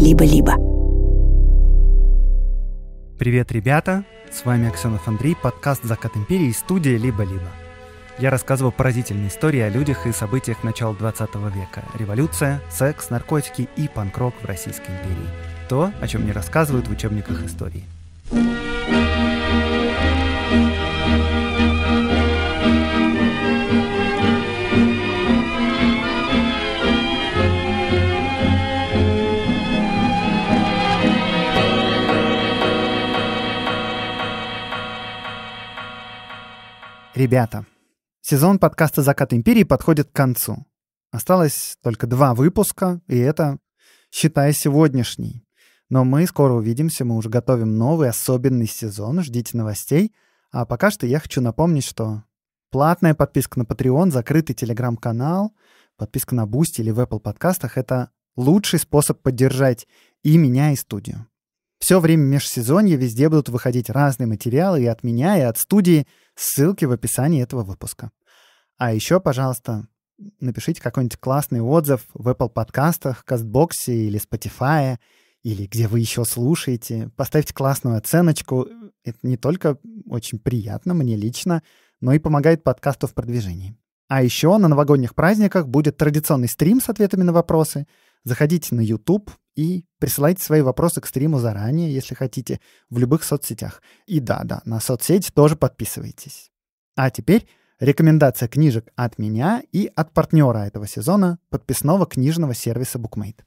либо-либо. Привет, ребята! С вами Аксенов Андрей, подкаст «Закат империи» и студия «Либо-либо». Я рассказываю поразительные истории о людях и событиях начала 20 века. Революция, секс, наркотики и панк-рок в Российской империи. То, о чем не рассказывают в учебниках истории. Ребята, сезон подкаста «Закат империи» подходит к концу. Осталось только два выпуска, и это, считай, сегодняшний. Но мы скоро увидимся, мы уже готовим новый особенный сезон, ждите новостей. А пока что я хочу напомнить, что платная подписка на Patreon, закрытый телеграм-канал, подписка на Boost или в Apple подкастах — это лучший способ поддержать и меня, и студию. Все время межсезонья везде будут выходить разные материалы и от меня, и от студии. Ссылки в описании этого выпуска. А еще, пожалуйста, напишите какой-нибудь классный отзыв в Apple подкастах, Кастбоксе или Spotify, или где вы еще слушаете. Поставьте классную оценочку. Это не только очень приятно мне лично, но и помогает подкасту в продвижении. А еще на новогодних праздниках будет традиционный стрим с ответами на вопросы. Заходите на YouTube, и присылайте свои вопросы к стриму заранее, если хотите, в любых соцсетях. И да-да, на соцсети тоже подписывайтесь. А теперь рекомендация книжек от меня и от партнера этого сезона, подписного книжного сервиса BookMate.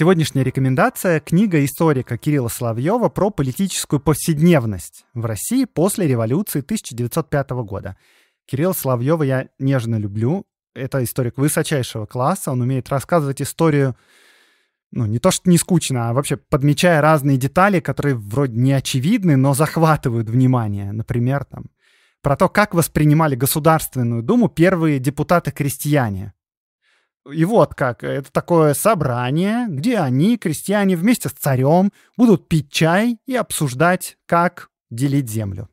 Сегодняшняя рекомендация – книга историка Кирилла Соловьева про политическую повседневность в России после революции 1905 года. Кирилл Соловьева я нежно люблю. Это историк высочайшего класса. Он умеет рассказывать историю ну, не то, что не скучно, а вообще подмечая разные детали, которые вроде не очевидны, но захватывают внимание. Например, там, про то, как воспринимали Государственную Думу первые депутаты-крестьяне. И вот как, это такое собрание, где они, крестьяне, вместе с царем будут пить чай и обсуждать, как делить землю.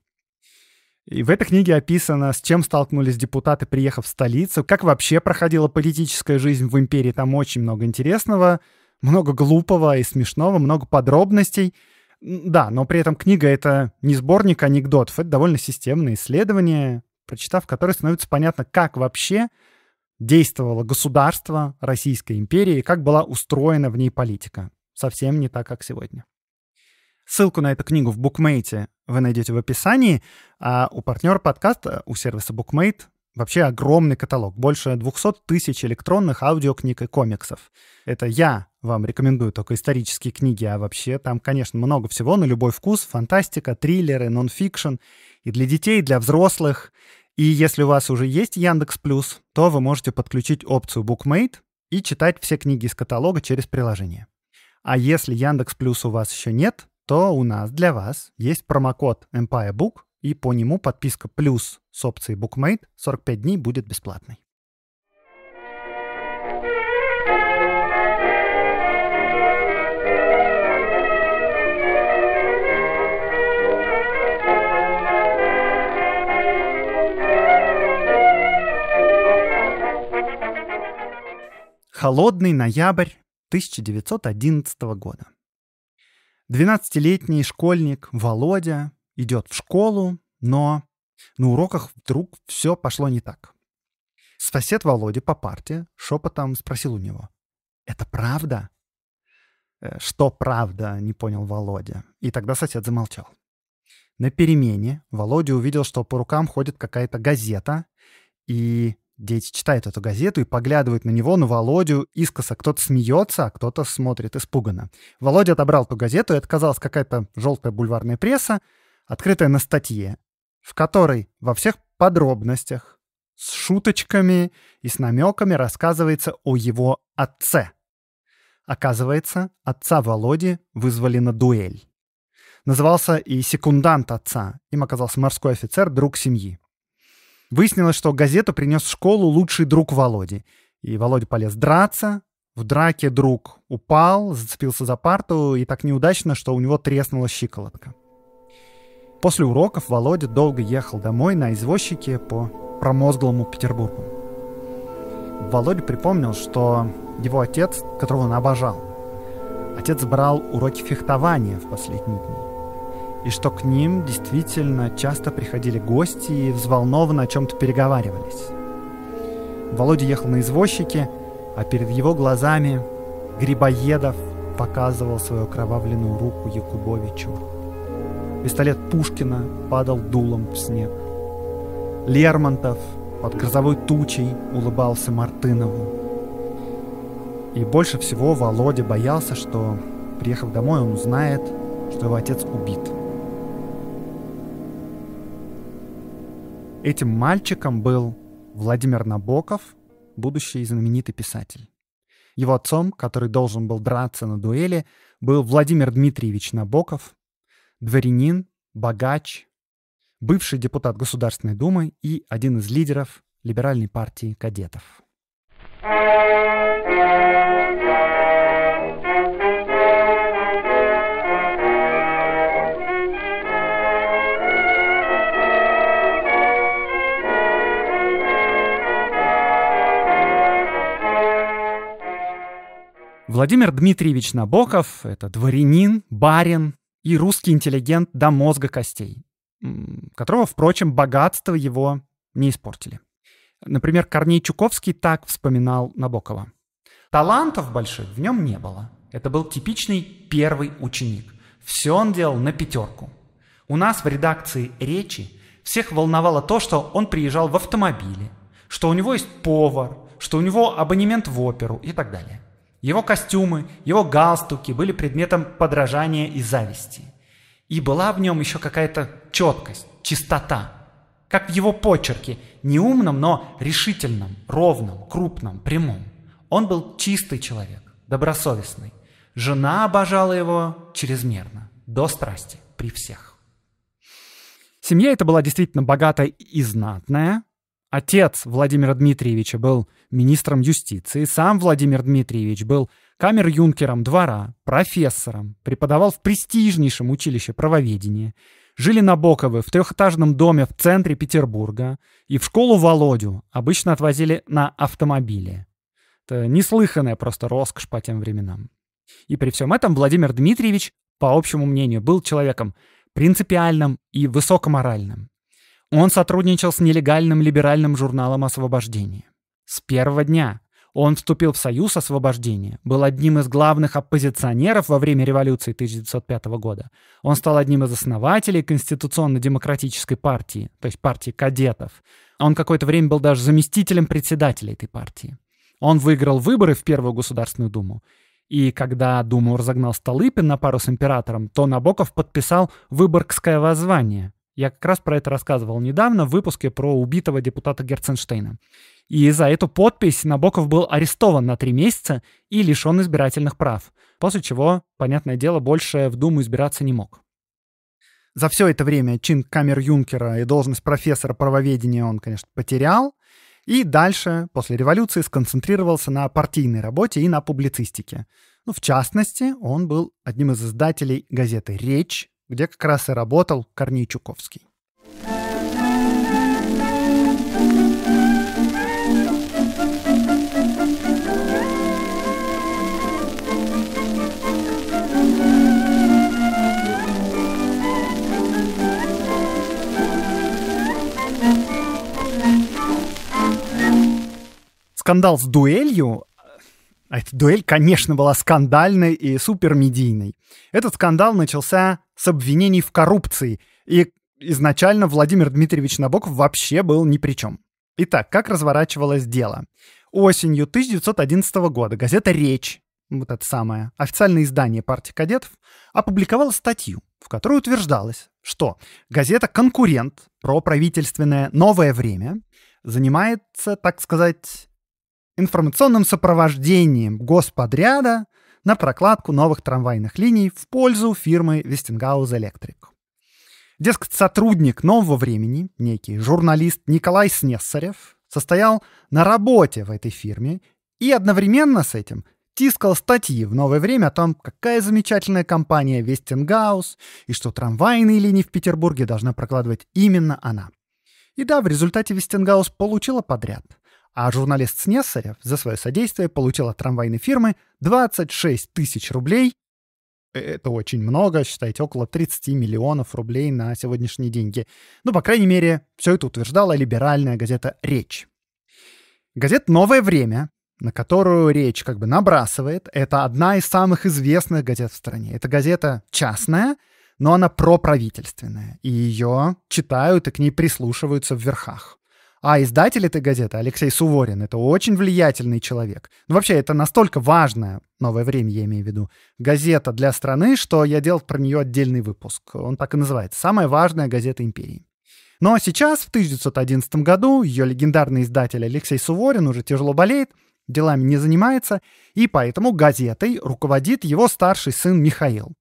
И в этой книге описано, с чем столкнулись депутаты, приехав в столицу, как вообще проходила политическая жизнь в империи. Там очень много интересного, много глупого и смешного, много подробностей. Да, но при этом книга — это не сборник анекдотов, это довольно системное исследование, прочитав которое становится понятно, как вообще действовало государство Российской империи и как была устроена в ней политика. Совсем не так, как сегодня. Ссылку на эту книгу в букмейте вы найдете в описании, а у партнера подкаста, у сервиса букмейт, вообще огромный каталог, больше 200 тысяч электронных аудиокниг и комиксов. Это я вам рекомендую только исторические книги, а вообще там, конечно, много всего на любой вкус, фантастика, триллеры, нонфикшн, и для детей, и для взрослых. И если у вас уже есть Яндекс Плюс, то вы можете подключить опцию Bookmate и читать все книги из каталога через приложение. А если Яндекс Плюс у вас еще нет, то у нас для вас есть промокод Empire Book и по нему подписка «Плюс» с опцией Bookmate 45 дней будет бесплатной. Холодный ноябрь 1911 года. 12-летний школьник Володя идет в школу, но на уроках вдруг все пошло не так. Сосед Володя по парте шепотом спросил у него. «Это правда?» «Э, «Что правда?» — не понял Володя. И тогда сосед замолчал. На перемене Володя увидел, что по рукам ходит какая-то газета, и дети читают эту газету и поглядывают на него, на Володю. Искоса кто-то смеется, а кто-то смотрит испуганно. Володя отобрал ту газету, и отказалась какая-то желтая бульварная пресса, открытая на статье, в которой во всех подробностях с шуточками и с намеками рассказывается о его отце. Оказывается, отца Володи вызвали на дуэль. Назывался и секундант отца. Им оказался морской офицер, друг семьи. Выяснилось, что газету принес в школу лучший друг Володи. И Володя полез драться. В драке друг упал, зацепился за парту, и так неудачно, что у него треснула щиколотка. После уроков Володя долго ехал домой на извозчике по промозглому Петербургу. Володя припомнил, что его отец, которого он обожал, отец брал уроки фехтования в последние дни и что к ним действительно часто приходили гости и взволнованно о чем-то переговаривались. Володя ехал на извозчике, а перед его глазами Грибоедов показывал свою кровавленную руку Якубовичу. Пистолет Пушкина падал дулом в снег. Лермонтов под грозовой тучей улыбался Мартынову. И больше всего Володя боялся, что, приехав домой, он узнает, что его отец убит. Этим мальчиком был Владимир Набоков, будущий знаменитый писатель. Его отцом, который должен был драться на дуэли, был Владимир Дмитриевич Набоков, дворянин, богач, бывший депутат Государственной Думы и один из лидеров либеральной партии кадетов. Владимир Дмитриевич Набоков — это дворянин, барин и русский интеллигент до мозга костей, которого, впрочем, богатство его не испортили. Например, Корней Чуковский так вспоминал Набокова. Талантов больших в нем не было. Это был типичный первый ученик. Все он делал на пятерку. У нас в редакции «Речи» всех волновало то, что он приезжал в автомобиле, что у него есть повар, что у него абонемент в оперу и так далее. Его костюмы, его галстуки были предметом подражания и зависти. И была в нем еще какая-то четкость, чистота. Как в его почерке, не умном, но решительном, ровном, крупном, прямом. Он был чистый человек, добросовестный. Жена обожала его чрезмерно, до страсти, при всех. Семья эта была действительно богатая и знатная, Отец Владимира Дмитриевича был министром юстиции, сам Владимир Дмитриевич был камер-юнкером двора, профессором, преподавал в престижнейшем училище правоведения, жили на Набоковы в трехэтажном доме в центре Петербурга и в школу Володю обычно отвозили на автомобиле. Это неслыханная просто роскошь по тем временам. И при всем этом Владимир Дмитриевич, по общему мнению, был человеком принципиальным и высокоморальным. Он сотрудничал с нелегальным либеральным журналом «Освобождение». С первого дня он вступил в Союз освобождения, был одним из главных оппозиционеров во время революции 1905 года. Он стал одним из основателей Конституционно-демократической партии, то есть партии кадетов. Он какое-то время был даже заместителем председателя этой партии. Он выиграл выборы в Первую Государственную Думу. И когда Думу разогнал Столыпин на пару с императором, то Набоков подписал «Выборгское воззвание», я как раз про это рассказывал недавно в выпуске про убитого депутата Герценштейна. И за эту подпись Набоков был арестован на три месяца и лишен избирательных прав, после чего, понятное дело, больше в Думу избираться не мог. За все это время чин камер Юнкера и должность профессора правоведения он, конечно, потерял, и дальше, после революции, сконцентрировался на партийной работе и на публицистике. Ну, в частности, он был одним из издателей газеты «Речь», где как раз и работал Корней Чуковский. скандал с дуэлью, а эта дуэль, конечно, была скандальной и супермедийной. Этот скандал начался с обвинений в коррупции. И изначально Владимир Дмитриевич Набоков вообще был ни при чем. Итак, как разворачивалось дело? Осенью 1911 года газета «Речь», вот это самое, официальное издание партии кадетов, опубликовала статью, в которой утверждалось, что газета «Конкурент» про правительственное «Новое время» занимается, так сказать, информационным сопровождением господряда на прокладку новых трамвайных линий в пользу фирмы Westinghouse Электрик. Дескать, сотрудник нового времени, некий журналист Николай Снессарев, состоял на работе в этой фирме и одновременно с этим тискал статьи в новое время о том, какая замечательная компания Вестингаус и что трамвайные линии в Петербурге должна прокладывать именно она. И да, в результате Вестингаус получила подряд а журналист Снесарев за свое содействие получил от трамвайной фирмы 26 тысяч рублей. Это очень много, считайте, около 30 миллионов рублей на сегодняшние деньги. Ну, по крайней мере, все это утверждала либеральная газета «Речь». Газета «Новое время», на которую речь как бы набрасывает, это одна из самых известных газет в стране. Это газета частная, но она проправительственная, и ее читают и к ней прислушиваются в верхах. А издатель этой газеты Алексей Суворин. Это очень влиятельный человек. Ну, вообще, это настолько важная, новое время я имею в виду, газета для страны, что я делал про нее отдельный выпуск. Он так и называется. Самая важная газета империи. Но сейчас, в 1911 году, ее легендарный издатель Алексей Суворин уже тяжело болеет, делами не занимается, и поэтому газетой руководит его старший сын Михаил.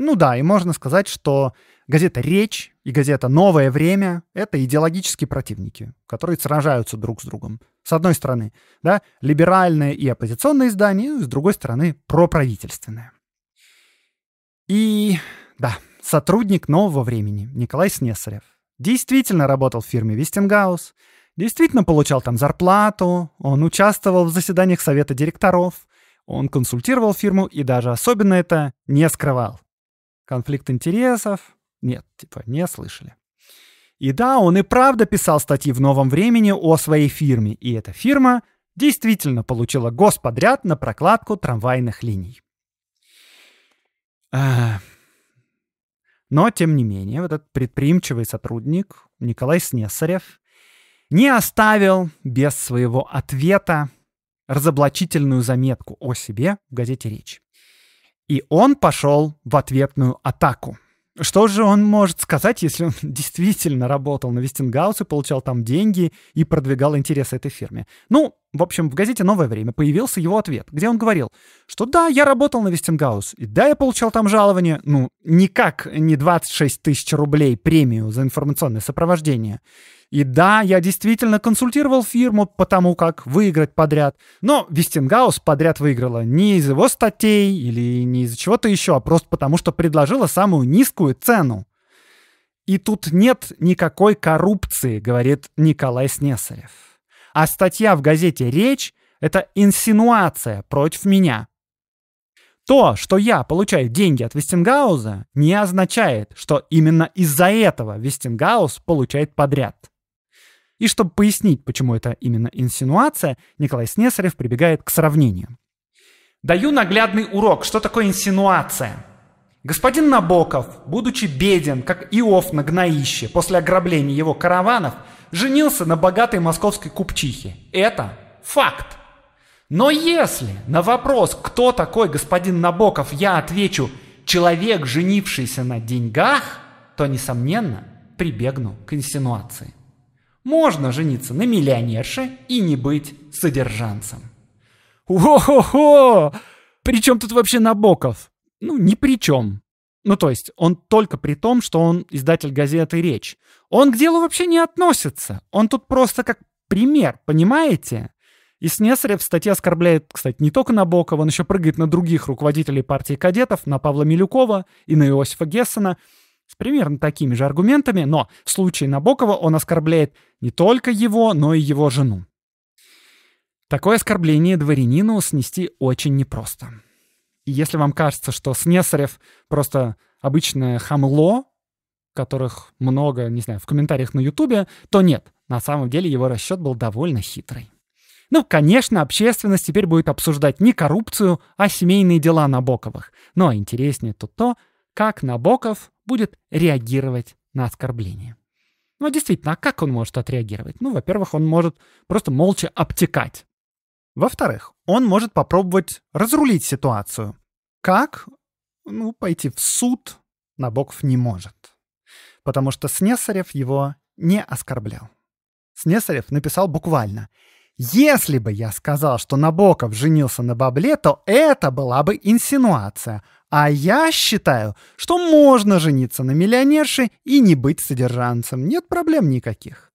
Ну да, и можно сказать, что газета «Речь» и газета «Новое время» — это идеологические противники, которые сражаются друг с другом. С одной стороны, да, либеральное и оппозиционное издание, с другой стороны, проправительственное. И да, сотрудник «Нового времени» Николай Снесарев действительно работал в фирме «Вестингаус», действительно получал там зарплату, он участвовал в заседаниях совета директоров, он консультировал фирму и даже особенно это не скрывал конфликт интересов. Нет, типа, не слышали. И да, он и правда писал статьи в «Новом времени» о своей фирме, и эта фирма действительно получила господряд на прокладку трамвайных линий. А. Но, тем не менее, этот предприимчивый сотрудник Николай Снесарев не оставил без своего ответа разоблачительную заметку о себе в газете «Речь». И он пошел в ответную атаку. Что же он может сказать, если он действительно работал на Вестингаус и получал там деньги и продвигал интересы этой фирме? Ну, в общем, в газете «Новое время» появился его ответ, где он говорил, что да, я работал на Вестингаус, и да, я получал там жалование, ну, никак не 26 тысяч рублей премию за информационное сопровождение. И да, я действительно консультировал фирму по тому, как выиграть подряд. Но Вестингаус подряд выиграла не из его статей или не из за чего-то еще, а просто потому, что предложила самую низкую цену. И тут нет никакой коррупции, говорит Николай Снесарев. А статья в газете «Речь» — это инсинуация против меня. То, что я получаю деньги от Вестингауза, не означает, что именно из-за этого Вестингаус получает подряд. И чтобы пояснить, почему это именно инсинуация, Николай Снесарев прибегает к сравнению. Даю наглядный урок, что такое инсинуация. Господин Набоков, будучи беден, как Иов на гноище, после ограбления его караванов, женился на богатой московской купчихе. Это факт. Но если на вопрос, кто такой господин Набоков, я отвечу «человек, женившийся на деньгах», то, несомненно, прибегну к инсинуации. Можно жениться на миллионерше и не быть содержанцем. О-хо-хо! При чем тут вообще Набоков? Ну, ни при чем. Ну, то есть, он только при том, что он издатель газеты «Речь». Он к делу вообще не относится. Он тут просто как пример, понимаете? И Снесарев в статье оскорбляет, кстати, не только Набокова, он еще прыгает на других руководителей партии кадетов, на Павла Милюкова и на Иосифа Гессена — с примерно такими же аргументами, но в случае Набокова он оскорбляет не только его, но и его жену. Такое оскорбление дворянину снести очень непросто. И если вам кажется, что Снесарев просто обычное хамло, которых много, не знаю, в комментариях на Ютубе, то нет, на самом деле его расчет был довольно хитрый. Ну, конечно, общественность теперь будет обсуждать не коррупцию, а семейные дела Набоковых. Но интереснее тут то, то как Набоков будет реагировать на оскорбление. Ну, действительно, а как он может отреагировать? Ну, во-первых, он может просто молча обтекать. Во-вторых, он может попробовать разрулить ситуацию. Как? Ну, пойти в суд Набоков не может. Потому что Снесарев его не оскорблял. Снесарев написал буквально «Если бы я сказал, что Набоков женился на бабле, то это была бы инсинуация, а я считаю, что можно жениться на миллионерше и не быть содержанцем. Нет проблем никаких.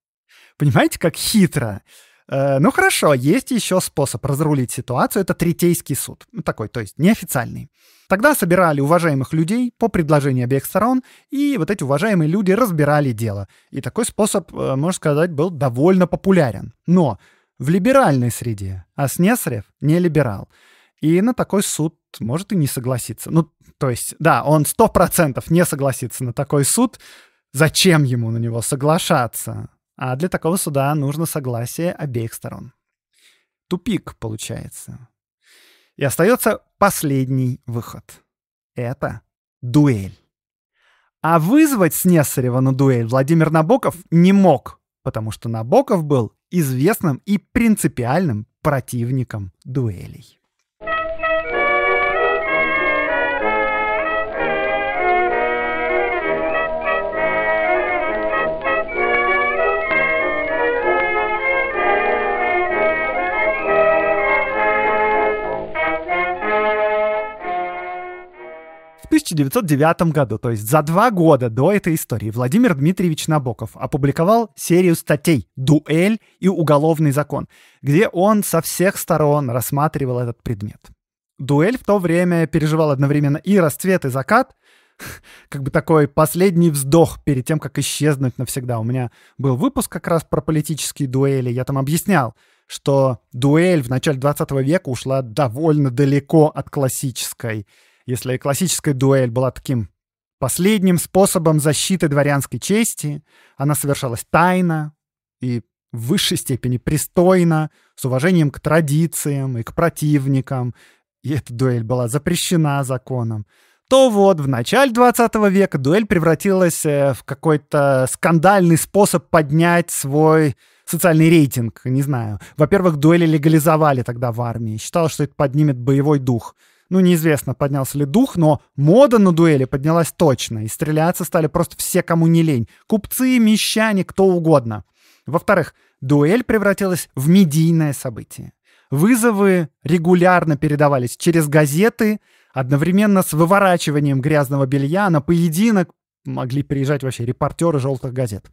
Понимаете, как хитро? Э, ну хорошо, есть еще способ разрулить ситуацию. Это третейский суд. Ну, такой, то есть неофициальный. Тогда собирали уважаемых людей по предложению обеих сторон, и вот эти уважаемые люди разбирали дело. И такой способ, э, можно сказать, был довольно популярен. Но в либеральной среде, а Снесарев не либерал — и на такой суд может и не согласиться. Ну, то есть, да, он сто процентов не согласится на такой суд. Зачем ему на него соглашаться? А для такого суда нужно согласие обеих сторон. Тупик получается. И остается последний выход. Это дуэль. А вызвать Снесарева на дуэль Владимир Набоков не мог, потому что Набоков был известным и принципиальным противником дуэлей. В 1909 году, то есть за два года до этой истории, Владимир Дмитриевич Набоков опубликовал серию статей «Дуэль и уголовный закон», где он со всех сторон рассматривал этот предмет. Дуэль в то время переживал одновременно и расцвет, и закат, как бы такой последний вздох перед тем, как исчезнуть навсегда. У меня был выпуск как раз про политические дуэли, я там объяснял, что дуэль в начале 20 века ушла довольно далеко от классической если классическая дуэль была таким последним способом защиты дворянской чести, она совершалась тайно и в высшей степени пристойно, с уважением к традициям и к противникам, и эта дуэль была запрещена законом, то вот в начале 20 века дуэль превратилась э, в какой-то скандальный способ поднять свой социальный рейтинг, не знаю. Во-первых, дуэли легализовали тогда в армии. Считалось, что это поднимет боевой дух ну, неизвестно, поднялся ли дух, но мода на дуэли поднялась точно, и стреляться стали просто все, кому не лень. Купцы, мещане, кто угодно. Во-вторых, дуэль превратилась в медийное событие. Вызовы регулярно передавались через газеты, одновременно с выворачиванием грязного белья на поединок могли приезжать вообще репортеры желтых газет.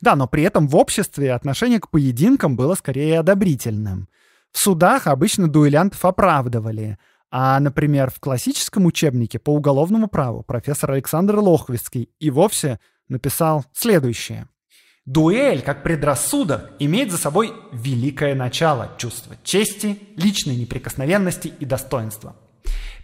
Да, но при этом в обществе отношение к поединкам было скорее одобрительным. В судах обычно дуэлянтов оправдывали, а, например, в классическом учебнике по уголовному праву профессор Александр Лохвицкий и вовсе написал следующее. Дуэль, как предрассудок, имеет за собой великое начало чувства чести, личной неприкосновенности и достоинства.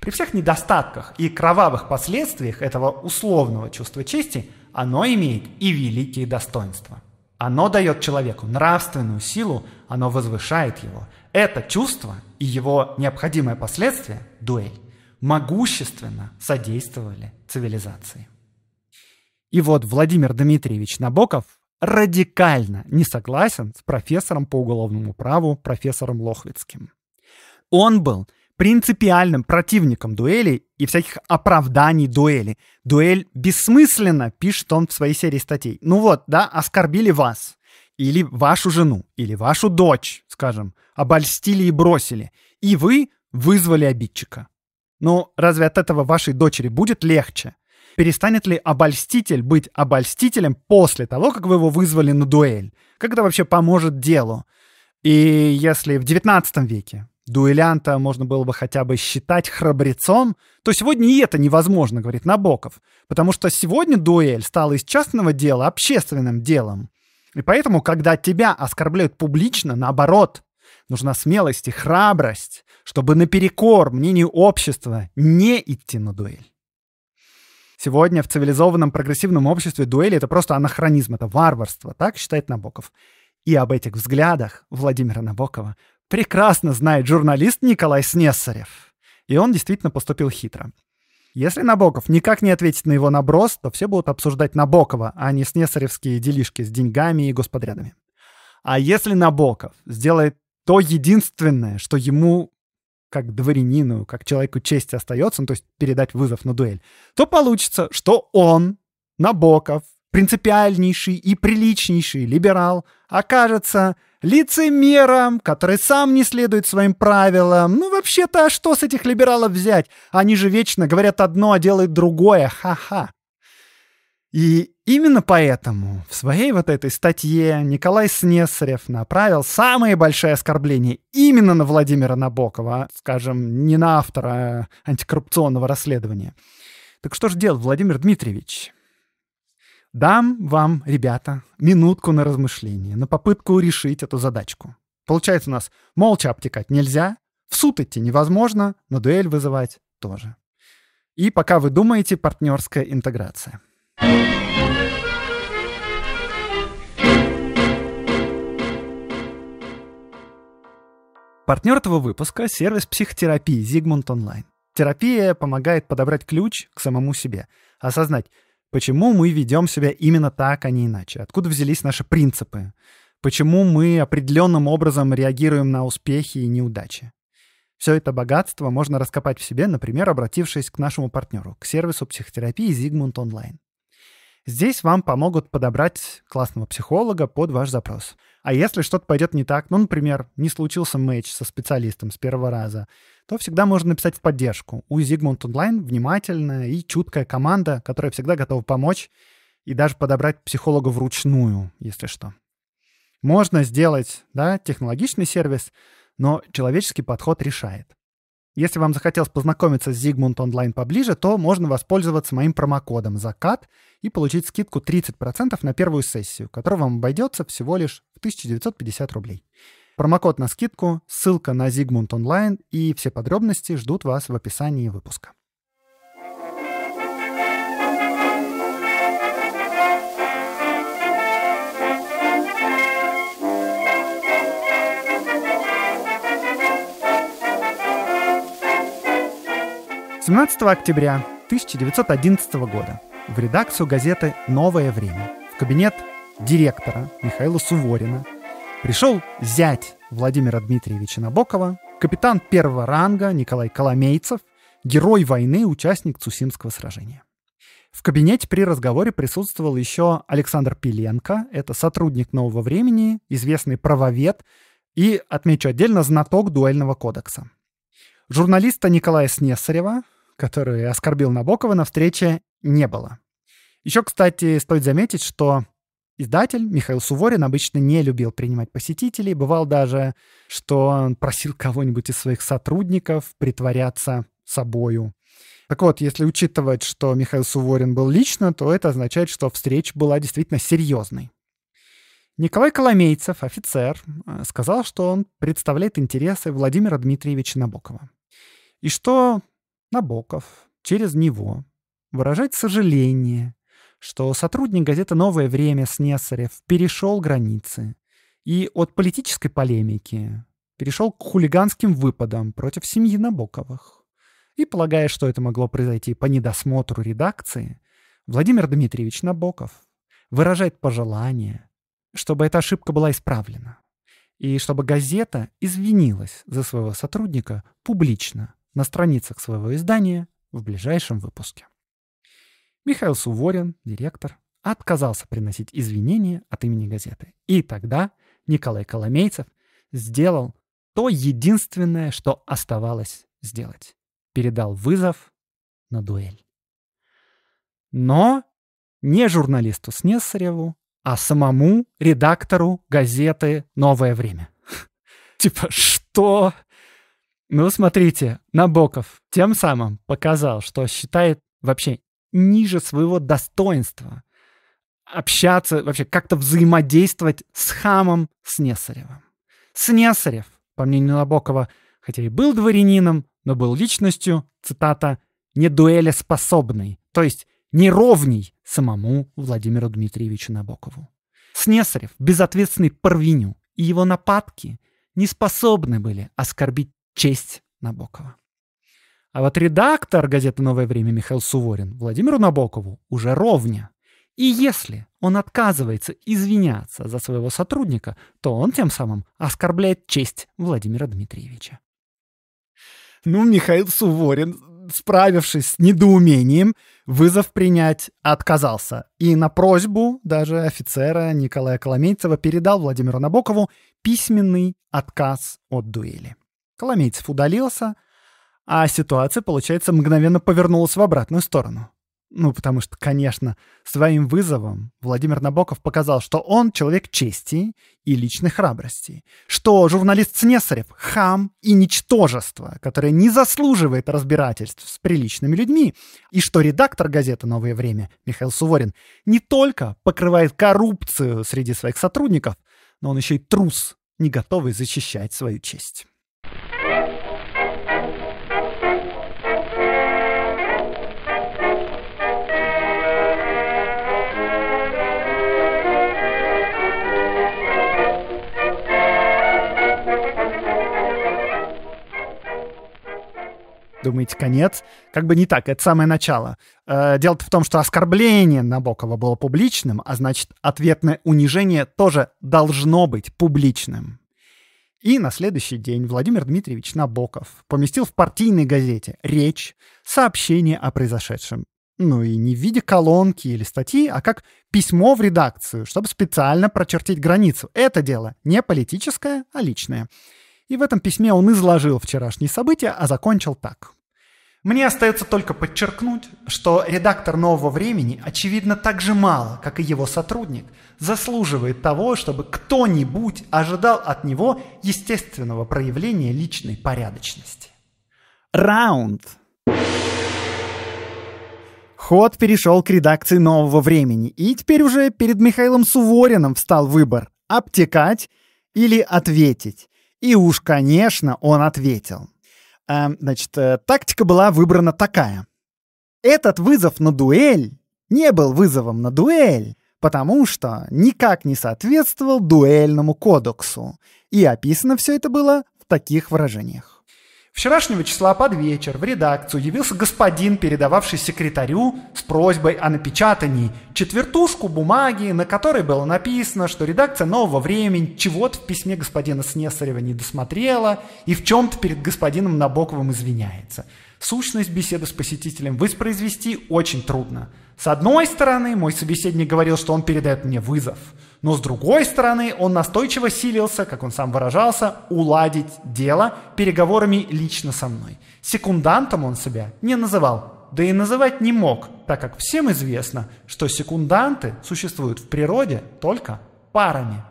При всех недостатках и кровавых последствиях этого условного чувства чести оно имеет и великие достоинства. Оно дает человеку нравственную силу, оно возвышает его. Это чувство и его необходимое последствие – дуэль – могущественно содействовали цивилизации. И вот Владимир Дмитриевич Набоков радикально не согласен с профессором по уголовному праву профессором Лохвицким. Он был – принципиальным противником дуэли и всяких оправданий дуэли. Дуэль бессмысленно, пишет он в своей серии статей. Ну вот, да, оскорбили вас, или вашу жену, или вашу дочь, скажем, обольстили и бросили, и вы вызвали обидчика. Ну разве от этого вашей дочери будет легче? Перестанет ли обольститель быть обольстителем после того, как вы его вызвали на дуэль? Как это вообще поможет делу? И если в 19 веке дуэлянта можно было бы хотя бы считать храбрецом, то сегодня и это невозможно, говорит Набоков, потому что сегодня дуэль стала из частного дела общественным делом. И поэтому, когда тебя оскорбляют публично, наоборот, нужна смелость и храбрость, чтобы наперекор мнению общества не идти на дуэль. Сегодня в цивилизованном прогрессивном обществе дуэли — это просто анахронизм, это варварство, так считает Набоков. И об этих взглядах Владимира Набокова прекрасно знает журналист Николай Снесарев. И он действительно поступил хитро. Если Набоков никак не ответит на его наброс, то все будут обсуждать Набокова, а не снесаревские делишки с деньгами и господрядами. А если Набоков сделает то единственное, что ему как дворянину, как человеку чести остается, ну, то есть передать вызов на дуэль, то получится, что он, Набоков, принципиальнейший и приличнейший либерал, окажется лицемером, который сам не следует своим правилам. Ну, вообще-то, а что с этих либералов взять? Они же вечно говорят одно, а делают другое. Ха-ха. И именно поэтому в своей вот этой статье Николай Снесарев направил самое большое оскорбление именно на Владимира Набокова, скажем, не на автора антикоррупционного расследования. Так что же делать, Владимир Дмитриевич? Дам вам, ребята, минутку на размышление, на попытку решить эту задачку. Получается у нас молча обтекать нельзя, в суд идти невозможно, но дуэль вызывать тоже. И пока вы думаете, партнерская интеграция. Партнер этого выпуска — сервис психотерапии «Зигмунд Онлайн». Терапия помогает подобрать ключ к самому себе, осознать, Почему мы ведем себя именно так, а не иначе? Откуда взялись наши принципы? Почему мы определенным образом реагируем на успехи и неудачи? Все это богатство можно раскопать в себе, например, обратившись к нашему партнеру, к сервису психотерапии Зигмунд Онлайн. Здесь вам помогут подобрать классного психолога под ваш запрос. А если что-то пойдет не так, ну, например, не случился матч со специалистом с первого раза, то всегда можно написать в поддержку. У Zigmund Online внимательная и чуткая команда, которая всегда готова помочь и даже подобрать психолога вручную, если что. Можно сделать да, технологичный сервис, но человеческий подход решает. Если вам захотелось познакомиться с Zigmund Online поближе, то можно воспользоваться моим промокодом «Закат» и получить скидку 30% на первую сессию, которая вам обойдется всего лишь в 1950 рублей. Промокод на скидку, ссылка на Зигмунд онлайн и все подробности ждут вас в описании выпуска. Семнадцатого октября 1911 года в редакцию газеты «Новое время» в кабинет директора Михаила Суворина Пришел зять Владимира Дмитриевича Набокова, капитан первого ранга Николай Коломейцев, герой войны, участник Цусимского сражения. В кабинете при разговоре присутствовал еще Александр Пеленко, это сотрудник «Нового времени», известный правовед и, отмечу отдельно, знаток дуэльного кодекса. Журналиста Николая Снесарева, который оскорбил Набокова, на встрече не было. Еще, кстати, стоит заметить, что Издатель Михаил Суворин обычно не любил принимать посетителей, бывал даже, что он просил кого-нибудь из своих сотрудников притворяться собою. Так вот, если учитывать, что Михаил Суворин был лично, то это означает, что встреча была действительно серьезной. Николай Коломейцев, офицер, э, сказал, что он представляет интересы Владимира Дмитриевича Набокова. И что Набоков через него выражает сожаление – что сотрудник газеты «Новое время» Снесарев перешел границы и от политической полемики перешел к хулиганским выпадам против семьи Набоковых. И полагая, что это могло произойти по недосмотру редакции, Владимир Дмитриевич Набоков выражает пожелание, чтобы эта ошибка была исправлена и чтобы газета извинилась за своего сотрудника публично на страницах своего издания в ближайшем выпуске. Михаил Суворин, директор, отказался приносить извинения от имени газеты. И тогда Николай Коломейцев сделал то единственное, что оставалось сделать. Передал вызов на дуэль. Но не журналисту Снесареву, а самому редактору газеты «Новое время». Типа, что? Ну, смотрите, Набоков тем самым показал, что считает вообще ниже своего достоинства общаться, вообще как-то взаимодействовать с хамом Снесаревым. Снесарев, по мнению Набокова, хотя и был дворянином, но был личностью, цитата, «не дуэлеспособной», то есть неровней самому Владимиру Дмитриевичу Набокову. Снесарев, безответственный Парвиню, и его нападки не способны были оскорбить честь Набокова. А вот редактор газеты «Новое время» Михаил Суворин Владимиру Набокову уже ровня. И если он отказывается извиняться за своего сотрудника, то он тем самым оскорбляет честь Владимира Дмитриевича. Ну, Михаил Суворин, справившись с недоумением, вызов принять отказался. И на просьбу даже офицера Николая Коломейцева передал Владимиру Набокову письменный отказ от дуэли. Коломейцев удалился — а ситуация, получается, мгновенно повернулась в обратную сторону. Ну, потому что, конечно, своим вызовом Владимир Набоков показал, что он человек чести и личной храбрости, что журналист Снесарев — хам и ничтожество, которое не заслуживает разбирательств с приличными людьми, и что редактор газеты «Новое время» Михаил Суворин не только покрывает коррупцию среди своих сотрудников, но он еще и трус, не готовый защищать свою честь. думаете, конец. Как бы не так, это самое начало. Э, дело-то в том, что оскорбление Набокова было публичным, а значит, ответное унижение тоже должно быть публичным. И на следующий день Владимир Дмитриевич Набоков поместил в партийной газете речь, сообщение о произошедшем. Ну и не в виде колонки или статьи, а как письмо в редакцию, чтобы специально прочертить границу. Это дело не политическое, а личное. И в этом письме он изложил вчерашние события, а закончил так. Мне остается только подчеркнуть, что редактор «Нового времени», очевидно, так же мало, как и его сотрудник, заслуживает того, чтобы кто-нибудь ожидал от него естественного проявления личной порядочности. Раунд. Ход перешел к редакции «Нового времени», и теперь уже перед Михаилом Сувориным встал выбор – обтекать или ответить. И уж, конечно, он ответил. Эм, значит, э, тактика была выбрана такая. Этот вызов на дуэль не был вызовом на дуэль, потому что никак не соответствовал дуэльному кодексу. И описано все это было в таких выражениях. Вчерашнего числа под вечер в редакцию явился господин, передававший секретарю с просьбой о напечатании четвертушку бумаги, на которой было написано, что редакция «Нового времени» чего-то в письме господина Снесарева не досмотрела и в чем-то перед господином Набоковым извиняется. Сущность беседы с посетителем воспроизвести очень трудно. С одной стороны, мой собеседник говорил, что он передает мне вызов. Но с другой стороны, он настойчиво силился, как он сам выражался, уладить дело переговорами лично со мной. Секундантом он себя не называл, да и называть не мог, так как всем известно, что секунданты существуют в природе только парами.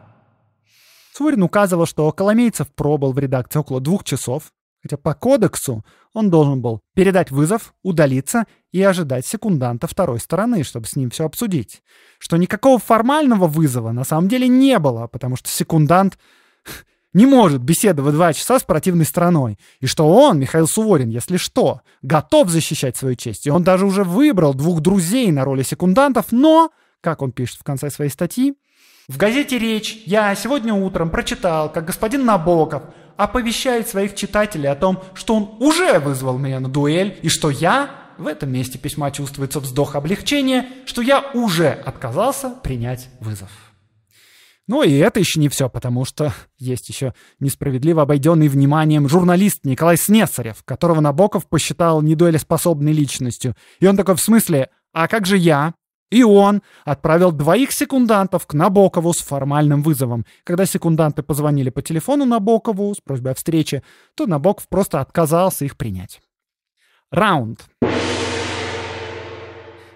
Сурин указывал, что Коломейцев пробыл в редакции около двух часов, хотя по кодексу он должен был передать вызов, удалиться и ожидать секунданта второй стороны, чтобы с ним все обсудить. Что никакого формального вызова на самом деле не было, потому что секундант не может беседовать два часа с противной стороной, и что он, Михаил Суворин, если что, готов защищать свою честь, и он даже уже выбрал двух друзей на роли секундантов, но, как он пишет в конце своей статьи, в газете «Речь» я сегодня утром прочитал, как господин Набоков оповещает своих читателей о том, что он уже вызвал меня на дуэль и что я, в этом месте письма чувствуется вздох облегчения, что я уже отказался принять вызов. Ну и это еще не все, потому что есть еще несправедливо обойденный вниманием журналист Николай Снесарев, которого Набоков посчитал недуэлеспособной личностью. И он такой в смысле, а как же я? И он отправил двоих секундантов к Набокову с формальным вызовом. Когда секунданты позвонили по телефону Набокову с просьбой о встрече, то Набоков просто отказался их принять. Раунд.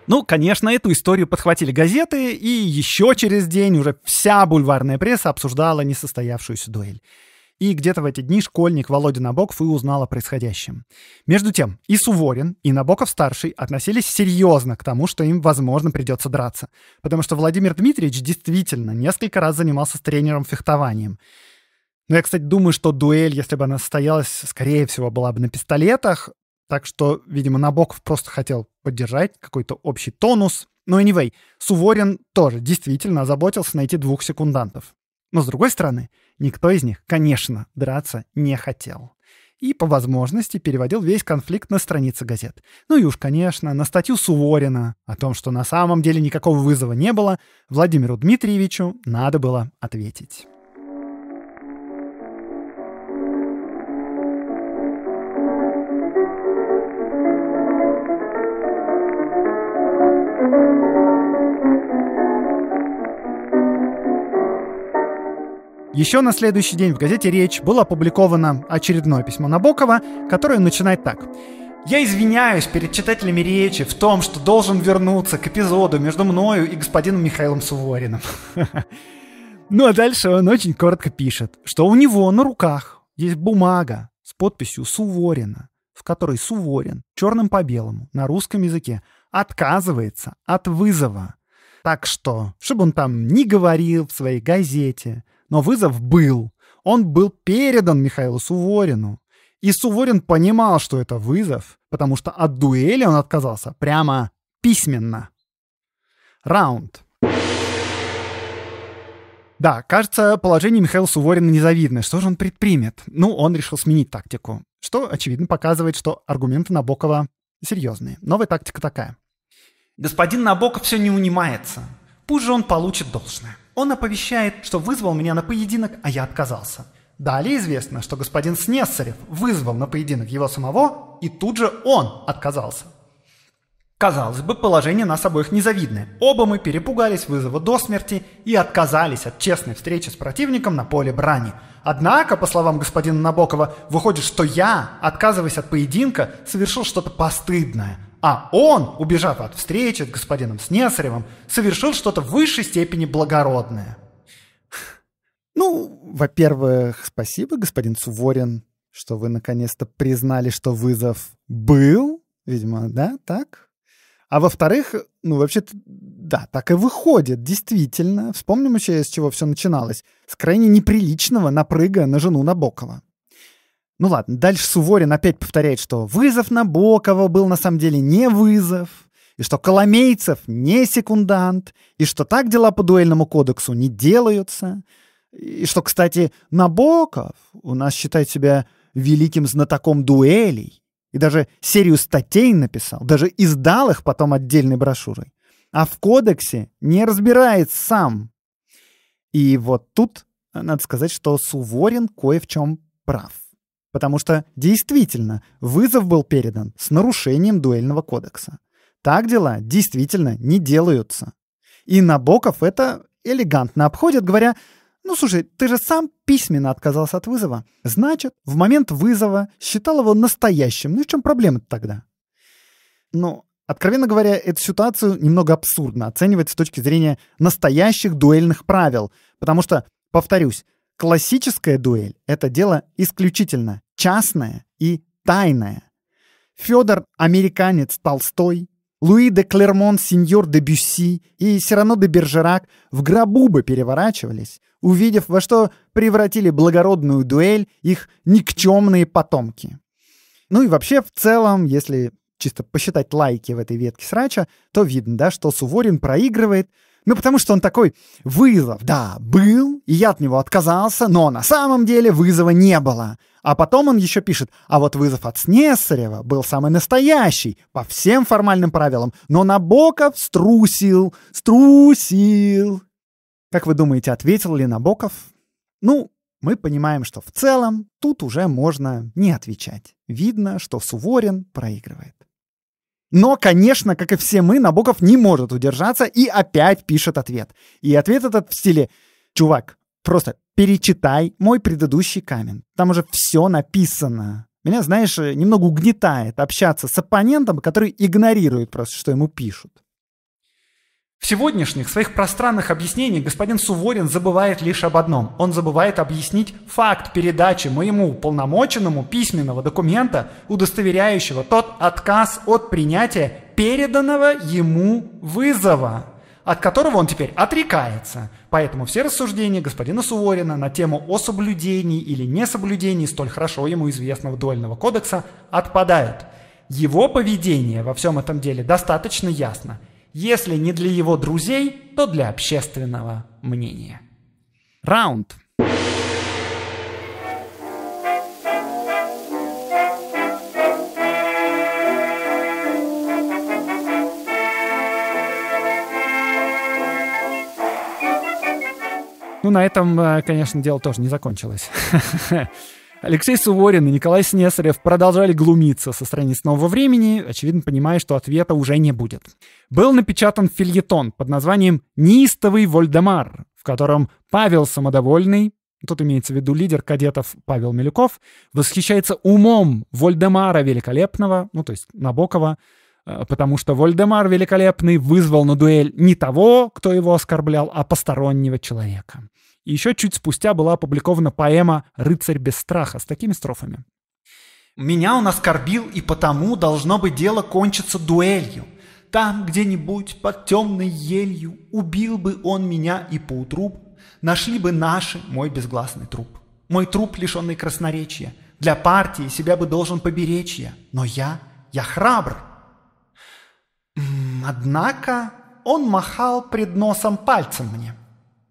Ну, конечно, эту историю подхватили газеты, и еще через день уже вся бульварная пресса обсуждала несостоявшуюся дуэль. И где-то в эти дни школьник Володя Набоков и узнал о происходящем. Между тем, и Суворин, и Набоков-старший относились серьезно к тому, что им, возможно, придется драться. Потому что Владимир Дмитриевич действительно несколько раз занимался с тренером фехтованием. Но ну, я, кстати, думаю, что дуэль, если бы она состоялась, скорее всего, была бы на пистолетах. Так что, видимо, Набоков просто хотел поддержать какой-то общий тонус. Но ну, anyway, Суворин тоже действительно заботился найти двух секундантов. Но, с другой стороны, никто из них, конечно, драться не хотел. И, по возможности, переводил весь конфликт на страницы газет. Ну и уж, конечно, на статью Суворина о том, что на самом деле никакого вызова не было, Владимиру Дмитриевичу надо было ответить. Еще на следующий день в газете «Речь» было опубликовано очередное письмо Набокова, которое начинает так. Я извиняюсь перед читателями речи в том, что должен вернуться к эпизоду между мною и господином Михаилом Сувориным. Ну а дальше он очень коротко пишет, что у него на руках есть бумага с подписью Суворина, в которой Суворин черным по белому на русском языке отказывается от вызова. Так что, чтобы он там не говорил в своей газете, но вызов был. Он был передан Михаилу Суворину. И Суворин понимал, что это вызов, потому что от дуэли он отказался прямо письменно. Раунд. Да, кажется, положение Михаила Суворина незавидное. Что же он предпримет? Ну, он решил сменить тактику, что, очевидно, показывает, что аргументы Набокова серьезные. Новая тактика такая. Господин Набоков все не унимается. Пусть же он получит должное. Он оповещает, что вызвал меня на поединок, а я отказался. Далее известно, что господин Снесарев вызвал на поединок его самого, и тут же он отказался. Казалось бы, положение нас обоих незавидное. Оба мы перепугались вызова до смерти и отказались от честной встречи с противником на поле брани. Однако, по словам господина Набокова, выходит, что я, отказываясь от поединка, совершил что-то постыдное, а он, убежав от встречи с господином Снесаревым, совершил что-то в высшей степени благородное. Ну, во-первых, спасибо, господин Суворин, что вы наконец-то признали, что вызов был, видимо, да, так? А во-вторых, ну, вообще-то, да, так и выходит, действительно. Вспомним еще, с чего все начиналось. С крайне неприличного напрыга на жену Набокова. Ну ладно, дальше Суворин опять повторяет, что вызов Набокова был на самом деле не вызов, и что Коломейцев не секундант, и что так дела по дуэльному кодексу не делаются, и что, кстати, Набоков у нас считает себя великим знатоком дуэлей, и даже серию статей написал, даже издал их потом отдельной брошюрой, а в кодексе не разбирает сам. И вот тут надо сказать, что Суворин кое в чем прав. Потому что действительно вызов был передан с нарушением дуэльного кодекса. Так дела действительно не делаются. И Набоков это элегантно обходит, говоря, ну слушай, ты же сам письменно отказался от вызова. Значит, в момент вызова считал его настоящим. Ну и в чем проблема -то тогда? Ну, откровенно говоря, эту ситуацию немного абсурдно оценивать с точки зрения настоящих дуэльных правил. Потому что, повторюсь, Классическая дуэль — это дело исключительно частное и тайное. Федор — американец Толстой, Луи де Клермон, сеньор де Бюсси и Сирано де Бержерак в гробу бы переворачивались, увидев, во что превратили благородную дуэль их никчемные потомки. Ну и вообще, в целом, если чисто посчитать лайки в этой ветке срача, то видно, да, что Суворин проигрывает, ну, потому что он такой, вызов, да, был, и я от него отказался, но на самом деле вызова не было. А потом он еще пишет, а вот вызов от Снесарева был самый настоящий, по всем формальным правилам, но Набоков струсил, струсил. Как вы думаете, ответил ли Набоков? Ну, мы понимаем, что в целом тут уже можно не отвечать. Видно, что Суворин проигрывает. Но, конечно, как и все мы, Набоков не может удержаться и опять пишет ответ. И ответ этот в стиле «Чувак, просто перечитай мой предыдущий камень. Там уже все написано». Меня, знаешь, немного угнетает общаться с оппонентом, который игнорирует просто, что ему пишут. В сегодняшних своих пространных объяснениях господин Суворин забывает лишь об одном. Он забывает объяснить факт передачи моему уполномоченному письменного документа, удостоверяющего тот отказ от принятия переданного ему вызова, от которого он теперь отрекается. Поэтому все рассуждения господина Суворина на тему о соблюдении или несоблюдении столь хорошо ему известного дуэльного кодекса отпадают. Его поведение во всем этом деле достаточно ясно – если не для его друзей, то для общественного мнения. Раунд. Ну, на этом, э, конечно, дело тоже не закончилось. Алексей Суворин и Николай Снесарев продолжали глумиться со страниц «Нового времени», очевидно понимая, что ответа уже не будет. Был напечатан фильетон под названием «Неистовый Вольдемар», в котором Павел Самодовольный, тут имеется в виду лидер кадетов Павел Милюков, восхищается умом Вольдемара Великолепного, ну то есть Набокова, э, потому что Вольдемар Великолепный вызвал на дуэль не того, кто его оскорблял, а постороннего человека. И еще чуть спустя была опубликована поэма «Рыцарь без страха» с такими строфами. «Меня он оскорбил, и потому должно быть дело кончиться дуэлью. Там где-нибудь под темной елью убил бы он меня и поутру нашли бы наши мой безгласный труп. Мой труп, лишенный красноречия, для партии себя бы должен поберечь я, но я, я храбр. Однако он махал пред носом пальцем мне.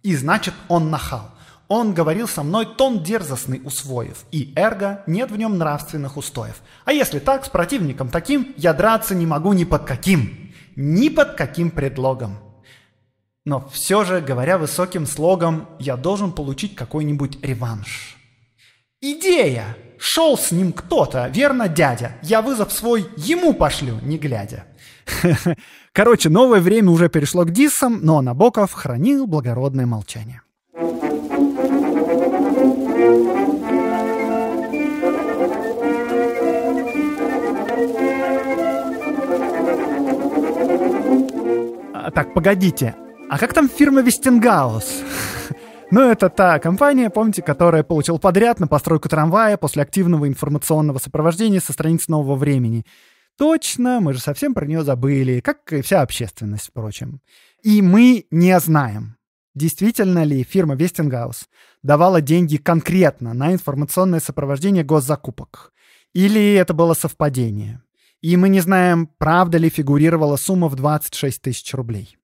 И значит, он нахал. Он говорил со мной тон дерзостный усвоив, и эрго нет в нем нравственных устоев. А если так, с противником таким я драться не могу ни под каким, ни под каким предлогом. Но все же, говоря высоким слогом, я должен получить какой-нибудь реванш. Идея! Шел с ним кто-то, верно, дядя. Я вызов свой ему пошлю, не глядя. Короче, новое время уже перешло к диссам, но Набоков хранил благородное молчание. А, так, погодите. А как там фирма Вестингаус? Ну, это та компания, помните, которая получила подряд на постройку трамвая после активного информационного сопровождения со страниц «Нового времени». Точно, мы же совсем про нее забыли, как и вся общественность, впрочем. И мы не знаем, действительно ли фирма Вестингаус давала деньги конкретно на информационное сопровождение госзакупок. Или это было совпадение. И мы не знаем, правда ли фигурировала сумма в 26 тысяч рублей.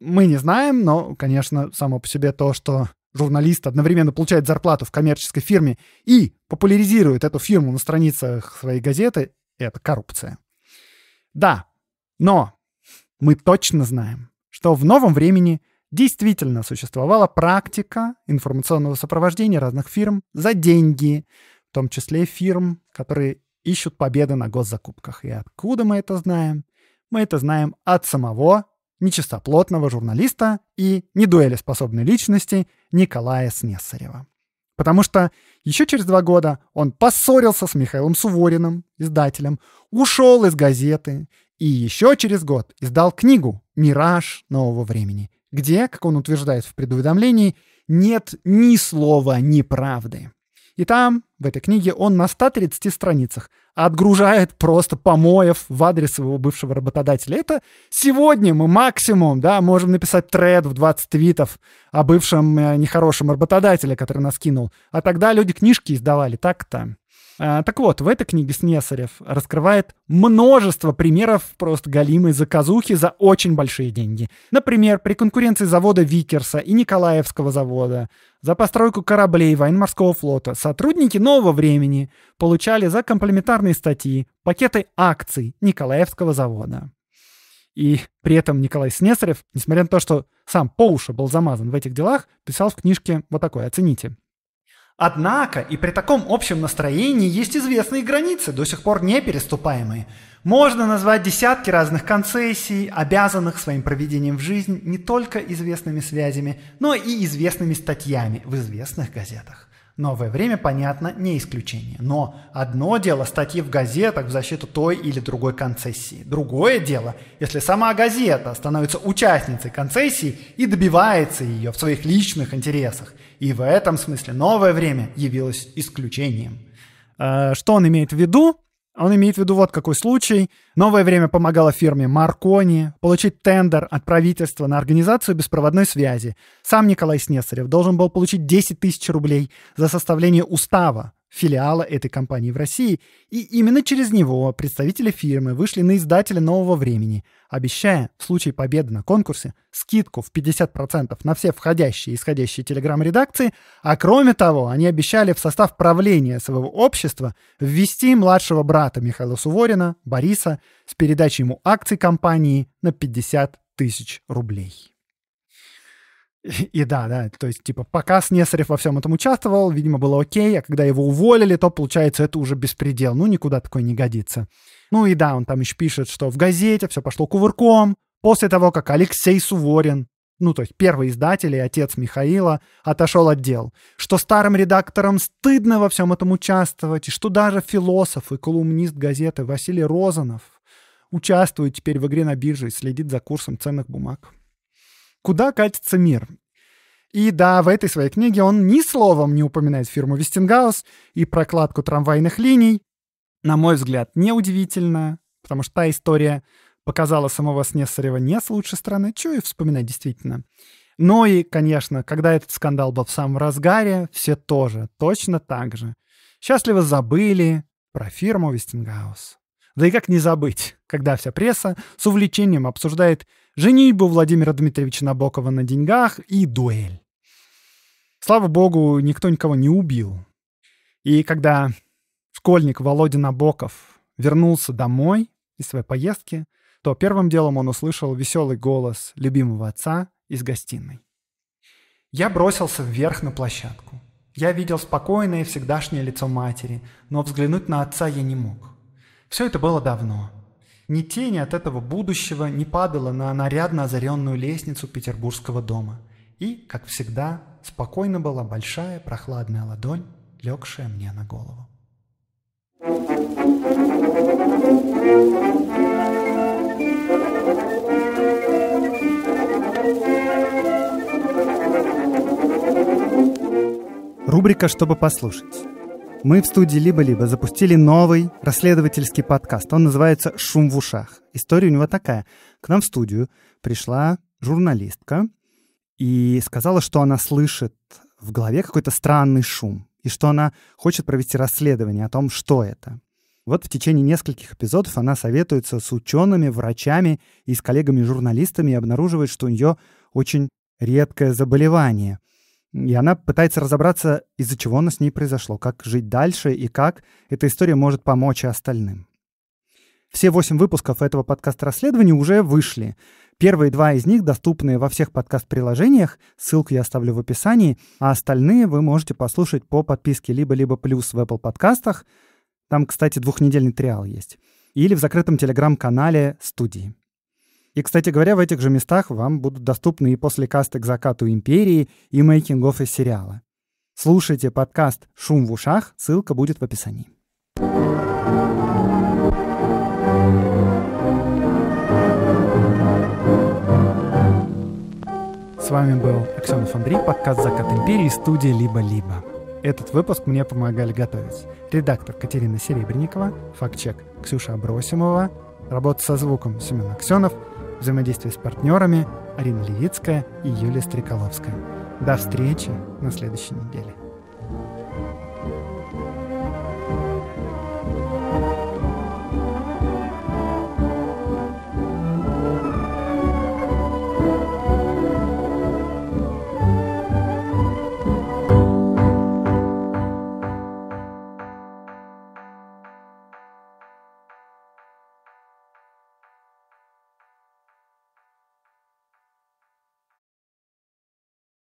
Мы не знаем, но, конечно, само по себе то, что журналист одновременно получает зарплату в коммерческой фирме и популяризирует эту фирму на страницах своей газеты, это коррупция. Да, но мы точно знаем, что в новом времени действительно существовала практика информационного сопровождения разных фирм за деньги, в том числе фирм, которые ищут победы на госзакупках. И откуда мы это знаем? Мы это знаем от самого нечистоплотного журналиста и недуэлеспособной личности Николая Снесарева. Потому что еще через два года он поссорился с Михаилом Сувориным, издателем, ушел из газеты и еще через год издал книгу «Мираж нового времени», где, как он утверждает в предуведомлении, нет ни слова неправды. И там, в этой книге, он на 130 страницах отгружает просто помоев в адрес своего бывшего работодателя. Это сегодня мы максимум, да, можем написать тред в 20 твитов о бывшем э, нехорошем работодателе, который нас кинул. А тогда люди книжки издавали так-то. Э, так вот, в этой книге Снесарев раскрывает множество примеров просто галимой заказухи за очень большие деньги. Например, при конкуренции завода Викерса и Николаевского завода за постройку кораблей военно-морского флота сотрудники нового времени получали за комплементарные статьи пакеты акций Николаевского завода. И при этом Николай Снесарев, несмотря на то, что сам по уши был замазан в этих делах, писал в книжке вот такое, оцените. Однако и при таком общем настроении есть известные границы, до сих пор не переступаемые. Можно назвать десятки разных концессий, обязанных своим проведением в жизнь не только известными связями, но и известными статьями в известных газетах. Новое время, понятно, не исключение. Но одно дело статьи в газетах в защиту той или другой концессии. Другое дело, если сама газета становится участницей концессии и добивается ее в своих личных интересах. И в этом смысле новое время явилось исключением. Э, что он имеет в виду? Он имеет в виду вот какой случай. Новое время помогало фирме Маркони получить тендер от правительства на организацию беспроводной связи. Сам Николай Снесарев должен был получить 10 тысяч рублей за составление устава филиала этой компании в России, и именно через него представители фирмы вышли на издателя «Нового времени», обещая в случае победы на конкурсе скидку в 50% на все входящие и исходящие телеграм-редакции, а кроме того, они обещали в состав правления своего общества ввести младшего брата Михаила Суворина, Бориса, с передачей ему акций компании на 50 тысяч рублей. И да, да, то есть, типа, пока Снесарев во всем этом участвовал, видимо, было окей, а когда его уволили, то, получается, это уже беспредел. Ну, никуда такое не годится. Ну и да, он там еще пишет, что в газете все пошло кувырком, после того, как Алексей Суворин, ну, то есть первый издатель и отец Михаила, отошел от дел, что старым редакторам стыдно во всем этом участвовать, и что даже философ и колумнист газеты Василий Розанов участвует теперь в игре на бирже и следит за курсом ценных бумаг куда катится мир. И да, в этой своей книге он ни словом не упоминает фирму Вестингаус и прокладку трамвайных линий. На мой взгляд, неудивительно, потому что та история показала самого Снесарева не с лучшей стороны, чего и вспоминать действительно. Ну и, конечно, когда этот скандал был в самом разгаре, все тоже, точно так же. Счастливо забыли про фирму Вестингаус. Да и как не забыть, когда вся пресса с увлечением обсуждает женитьбу Владимира Дмитриевича Набокова на деньгах и дуэль. Слава богу, никто никого не убил. И когда школьник Володя Набоков вернулся домой из своей поездки, то первым делом он услышал веселый голос любимого отца из гостиной. Я бросился вверх на площадку. Я видел спокойное всегдашнее лицо матери, но взглянуть на отца я не мог. Все это было давно. Ни тени от этого будущего не падала на нарядно озаренную лестницу петербургского дома. И, как всегда, спокойно была большая прохладная ладонь, легшая мне на голову. Рубрика «Чтобы послушать». Мы в студии «Либо-либо» запустили новый расследовательский подкаст. Он называется «Шум в ушах». История у него такая. К нам в студию пришла журналистка и сказала, что она слышит в голове какой-то странный шум и что она хочет провести расследование о том, что это. Вот в течение нескольких эпизодов она советуется с учеными, врачами и с коллегами-журналистами и обнаруживает, что у нее очень редкое заболевание — и она пытается разобраться, из-за чего она с ней произошло, как жить дальше и как эта история может помочь и остальным. Все восемь выпусков этого подкаста расследования уже вышли. Первые два из них доступны во всех подкаст-приложениях, ссылку я оставлю в описании, а остальные вы можете послушать по подписке либо-либо плюс в Apple подкастах, там, кстати, двухнедельный триал есть, или в закрытом телеграм-канале студии. И, кстати говоря, в этих же местах вам будут доступны и после касты «К закату империи» и мейкингов из сериала. Слушайте подкаст «Шум в ушах», ссылка будет в описании. С вами был Аксенов Андрей, подкаст «Закат империи», студия «Либо-либо». Этот выпуск мне помогали готовить редактор Катерина Серебренникова, фактчек Ксюша Абросимова, работа со звуком Семен Аксенов – Взаимодействие с партнерами Арина Левицкая и Юлия Стреколовская. До встречи на следующей неделе.